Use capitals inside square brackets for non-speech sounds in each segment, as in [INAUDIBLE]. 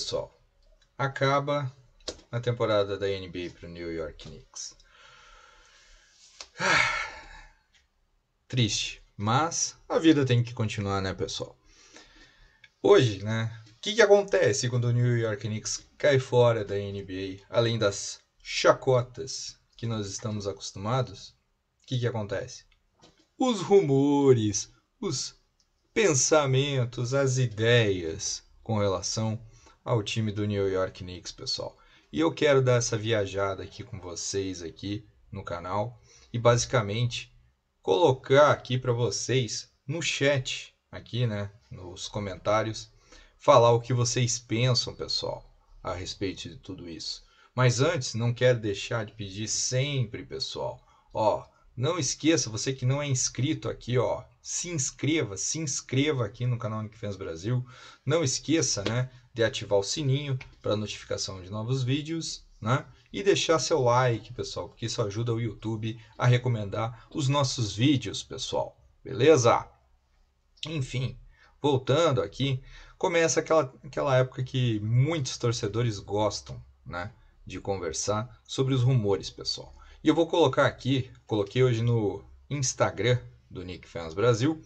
pessoal, acaba a temporada da NBA para o New York Knicks. [SIGHS] triste, mas a vida tem que continuar, né, pessoal? Hoje, né? O que, que acontece quando o New York Knicks cai fora da NBA, além das chacotas que nós estamos acostumados? O que, que acontece? Os rumores, os pensamentos, as ideias com relação ao time do New York Knicks, pessoal. E eu quero dar essa viajada aqui com vocês aqui no canal e basicamente colocar aqui para vocês no chat aqui, né, nos comentários, falar o que vocês pensam, pessoal, a respeito de tudo isso. Mas antes, não quero deixar de pedir sempre, pessoal, ó, não esqueça, você que não é inscrito aqui, ó, se inscreva, se inscreva aqui no canal Unicfans Brasil. Não esqueça, né, de ativar o sininho para notificação de novos vídeos, né? E deixar seu like, pessoal, porque isso ajuda o YouTube a recomendar os nossos vídeos, pessoal. Beleza? Enfim, voltando aqui, começa aquela, aquela época que muitos torcedores gostam, né, de conversar sobre os rumores, pessoal. E eu vou colocar aqui, coloquei hoje no Instagram do Nick Fans Brasil.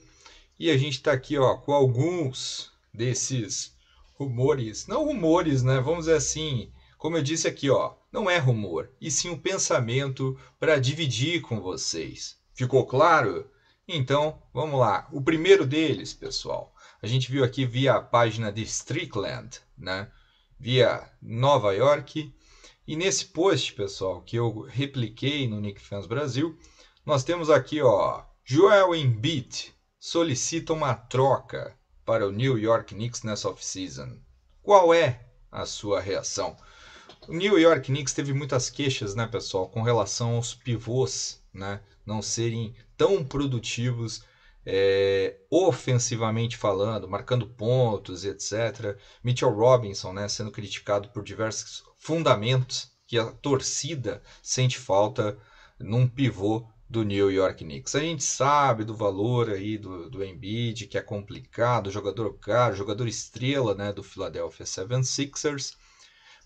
E a gente está aqui ó, com alguns desses rumores, não rumores, né? Vamos dizer assim, como eu disse aqui, ó, não é rumor, e sim um pensamento para dividir com vocês. Ficou claro? Então, vamos lá. O primeiro deles, pessoal, a gente viu aqui via a página de Strickland, né? Via Nova York e nesse post, pessoal, que eu repliquei no Nick Fans Brasil, nós temos aqui, ó, Joel Embiid solicita uma troca para o New York Knicks nessa off-season. Qual é a sua reação? O New York Knicks teve muitas queixas, né, pessoal, com relação aos pivôs, né, não serem tão produtivos é, ofensivamente falando, marcando pontos, etc. Mitchell Robinson né, sendo criticado por diversos fundamentos que a torcida sente falta num pivô do New York Knicks. A gente sabe do valor aí do, do Embiid, que é complicado, jogador caro, jogador estrela né, do Philadelphia 76ers.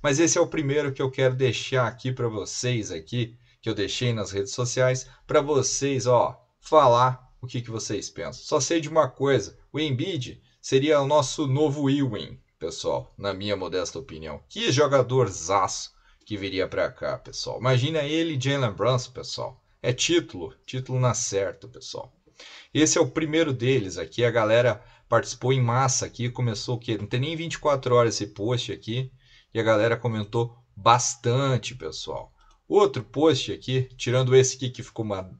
Mas esse é o primeiro que eu quero deixar aqui para vocês aqui, que eu deixei nas redes sociais, para vocês, ó, falar o que, que vocês pensam? Só sei de uma coisa: o Embiid seria o nosso novo Ewing, pessoal, na minha modesta opinião. Que jogador zaço que viria para cá, pessoal. Imagina ele e Jalen Brunson, pessoal. É título, título na certa, pessoal. Esse é o primeiro deles aqui. A galera participou em massa aqui. Começou o quê? Não tem nem 24 horas esse post aqui. E a galera comentou bastante, pessoal. Outro post aqui, tirando esse aqui que ficou uma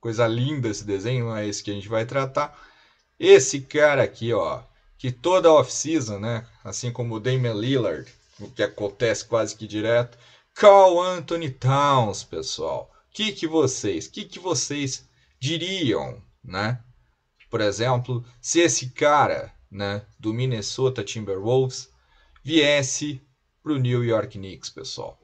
coisa linda esse desenho, não é esse que a gente vai tratar. Esse cara aqui, ó, que toda off-season, né, assim como o Damian Lillard, o que acontece quase que direto, Carl Anthony Towns, pessoal. O que, que vocês, que que vocês diriam, né? Por exemplo, se esse cara, né, do Minnesota Timberwolves viesse para o New York Knicks, pessoal.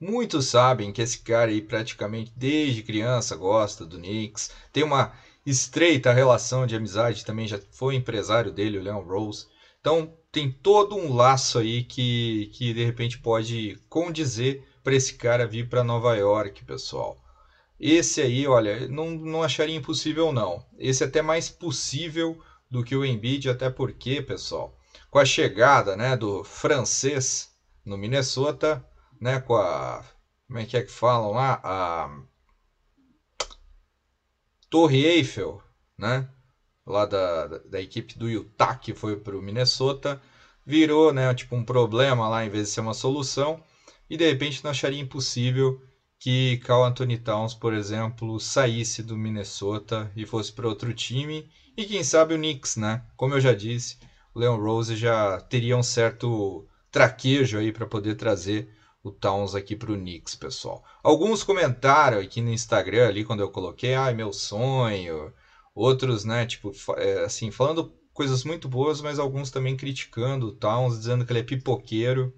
Muitos sabem que esse cara aí praticamente desde criança gosta do Knicks, tem uma estreita relação de amizade, também já foi empresário dele, o Leon Rose. Então tem todo um laço aí que, que de repente pode condizer para esse cara vir para Nova York, pessoal. Esse aí, olha, não, não acharia impossível não. Esse é até mais possível do que o Embiid, até porque, pessoal, com a chegada né, do francês no Minnesota, né, com a. Como é que é que falam lá? A Torre Eiffel, né? Lá da, da equipe do Utah que foi para o Minnesota, virou, né, tipo um problema lá em vez de ser uma solução. E de repente não acharia impossível que Carl Anthony Towns, por exemplo, saísse do Minnesota e fosse para outro time. E quem sabe o Knicks, né? Como eu já disse, o Leon Rose já teria um certo traquejo aí para poder trazer o Towns aqui para o Knicks, pessoal. Alguns comentaram aqui no Instagram ali quando eu coloquei, ai, meu sonho. Outros, né, tipo, é, assim, falando coisas muito boas, mas alguns também criticando o Towns, dizendo que ele é pipoqueiro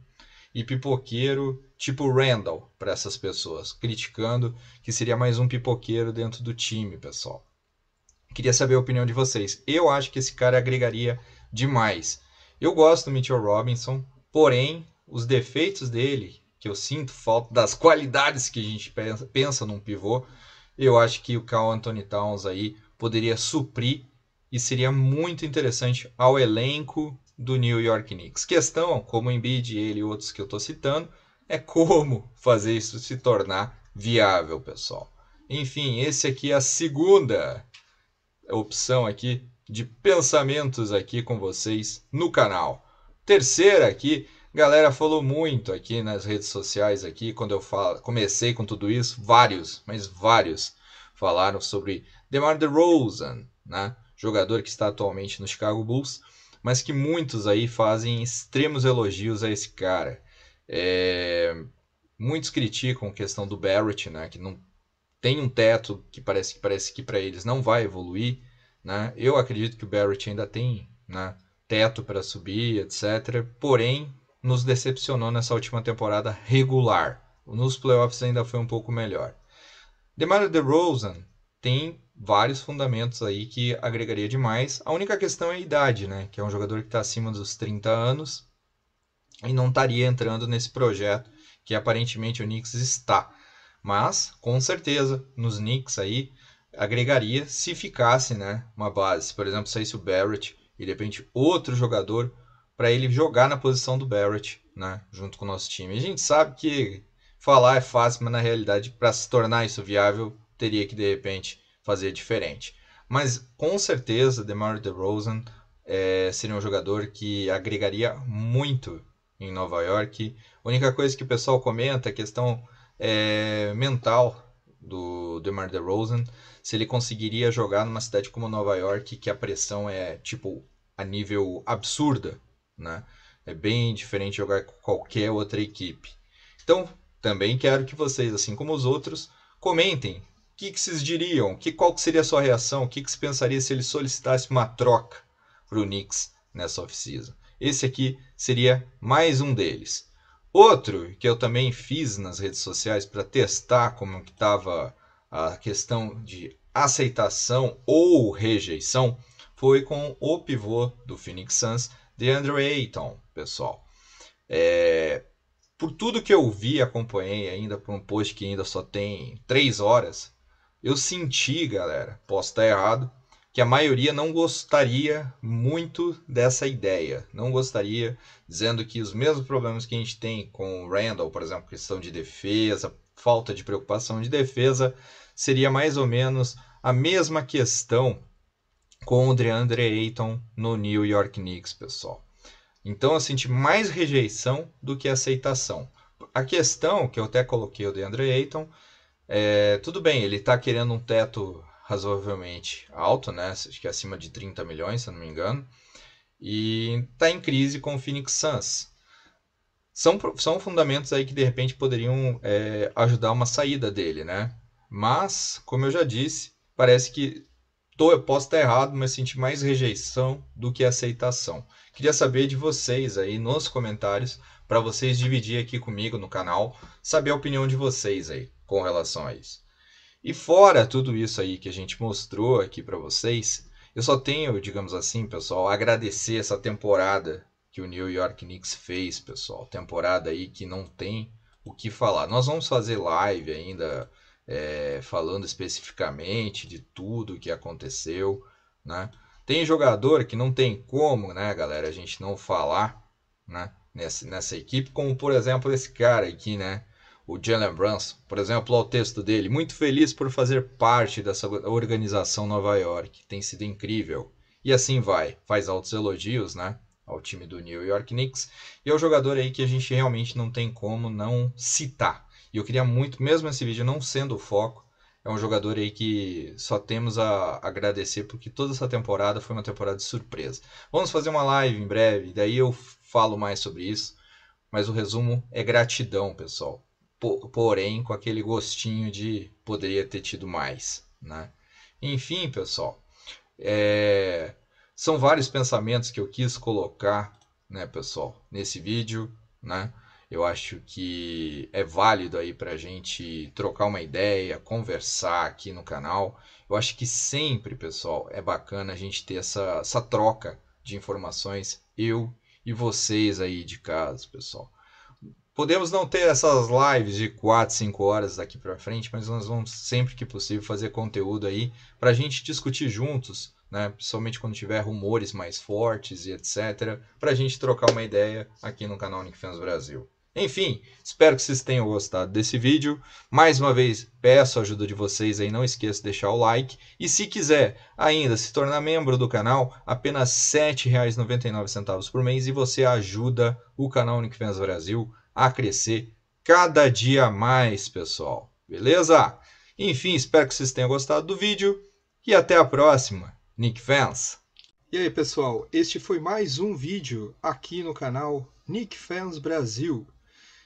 e pipoqueiro tipo Randall para essas pessoas, criticando que seria mais um pipoqueiro dentro do time, pessoal. Queria saber a opinião de vocês. Eu acho que esse cara agregaria demais. Eu gosto do Mitchell Robinson, porém os defeitos dele que eu sinto falta das qualidades que a gente pensa, pensa num pivô, eu acho que o Carl Anthony Towns aí poderia suprir e seria muito interessante ao elenco do New York Knicks. Questão, como Embiid, ele e outros que eu estou citando, é como fazer isso se tornar viável, pessoal. Enfim, esse aqui é a segunda opção aqui de pensamentos aqui com vocês no canal. Terceira aqui Galera falou muito aqui nas redes sociais aqui quando eu falo, comecei com tudo isso, vários, mas vários falaram sobre DeMar DeRozan, né? Jogador que está atualmente no Chicago Bulls, mas que muitos aí fazem extremos elogios a esse cara. É... Muitos criticam a questão do Barrett, né? Que não tem um teto que parece que parece que para eles não vai evoluir, né? Eu acredito que o Barrett ainda tem, né? Teto para subir, etc. Porém, nos decepcionou nessa última temporada regular. Nos playoffs ainda foi um pouco melhor. DeMar DeRozan tem vários fundamentos aí que agregaria demais. A única questão é a idade, né? Que é um jogador que está acima dos 30 anos e não estaria entrando nesse projeto que aparentemente o Knicks está. Mas, com certeza, nos Knicks aí agregaria se ficasse, né, uma base. Por exemplo, saísse o Barrett e de repente outro jogador para ele jogar na posição do Barrett, né, junto com o nosso time. a gente sabe que falar é fácil, mas na realidade, para se tornar isso viável, teria que de repente fazer diferente. Mas com certeza, DeMar DeRozan é, seria um jogador que agregaria muito em Nova York. A única coisa que o pessoal comenta é a questão é, mental do DeMar DeRozan, se ele conseguiria jogar numa cidade como Nova York, que a pressão é tipo a nível absurda, né? É bem diferente jogar com qualquer outra equipe. Então, também quero que vocês, assim como os outros, comentem o que, que vocês diriam, que, qual que seria a sua reação, o que, que você pensaria se ele solicitasse uma troca para o Knicks nessa off-season. Esse aqui seria mais um deles. Outro que eu também fiz nas redes sociais para testar como que estava a questão de aceitação ou rejeição foi com o pivô do Phoenix Suns, DeAndre Ayton, pessoal. É, por tudo que eu vi acompanhei ainda por um post que ainda só tem 3 horas, eu senti, galera, posso estar errado, que a maioria não gostaria muito dessa ideia. Não gostaria, dizendo que os mesmos problemas que a gente tem com o Randall, por exemplo, questão de defesa, falta de preocupação de defesa, seria mais ou menos a mesma questão com o DeAndre Ayton no New York Knicks, pessoal. Então eu senti mais rejeição do que aceitação. A questão que eu até coloquei o DeAndre Ayton, é, tudo bem, ele está querendo um teto razoavelmente alto, né? Acho que é acima de 30 milhões, se não me engano. E está em crise com o Phoenix Suns. São, são fundamentos aí que de repente poderiam é, ajudar uma saída dele, né? Mas, como eu já disse, parece que tô, eu posso estar errado, mas senti mais rejeição do que aceitação. Queria saber de vocês aí nos comentários, para vocês dividir aqui comigo no canal, saber a opinião de vocês aí com relação a isso. E fora tudo isso aí que a gente mostrou aqui para vocês, eu só tenho, digamos assim, pessoal, agradecer essa temporada que o New York Knicks fez, pessoal. Temporada aí que não tem o que falar. Nós vamos fazer live ainda é, falando especificamente de tudo que aconteceu, né? Tem jogador que não tem como, né, galera, a gente não falar, né, nessa, nessa equipe, como por exemplo esse cara aqui, né, o Jalen Brunson, por exemplo, o texto dele, muito feliz por fazer parte dessa organização Nova York, tem sido incrível. E assim vai, faz altos elogios, né, ao time do New York Knicks, e é o jogador aí que a gente realmente não tem como não citar, eu queria muito, mesmo esse vídeo não sendo o foco, é um jogador aí que só temos a agradecer porque toda essa temporada foi uma temporada de surpresa. Vamos fazer uma live em breve, daí eu falo mais sobre isso, mas o resumo é gratidão, pessoal. Porém, com aquele gostinho de poderia ter tido mais, né? Enfim, pessoal, é... são vários pensamentos que eu quis colocar, né, pessoal, nesse vídeo, né? Eu acho que é válido aí para a gente trocar uma ideia, conversar aqui no canal. Eu acho que sempre, pessoal, é bacana a gente ter essa, essa troca de informações, eu e vocês aí de casa, pessoal. Podemos não ter essas lives de 4, 5 horas daqui para frente, mas nós vamos sempre que possível fazer conteúdo aí para a gente discutir juntos né? principalmente quando tiver rumores mais fortes e etc., para a gente trocar uma ideia aqui no canal Nick Fans Brasil. Enfim, espero que vocês tenham gostado desse vídeo. Mais uma vez, peço a ajuda de vocês aí, não esqueça de deixar o like. E se quiser ainda se tornar membro do canal, apenas R$ 7,99 por mês e você ajuda o canal Nickfans Brasil a crescer cada dia mais, pessoal. Beleza? Enfim, espero que vocês tenham gostado do vídeo e até a próxima. Nick Fans! E aí, pessoal, este foi mais um vídeo aqui no canal Nick Fans Brasil.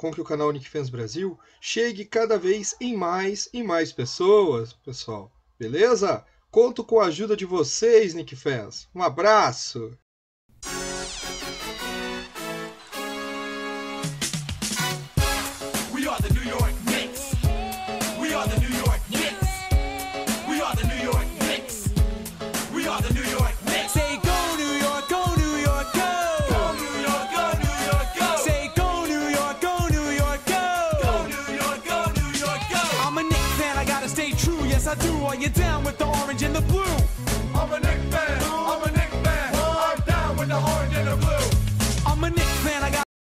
com que o canal Nick Fans Brasil chegue cada vez em mais e mais pessoas, pessoal. Beleza? Conto com a ajuda de vocês, Nick Fans. Um abraço!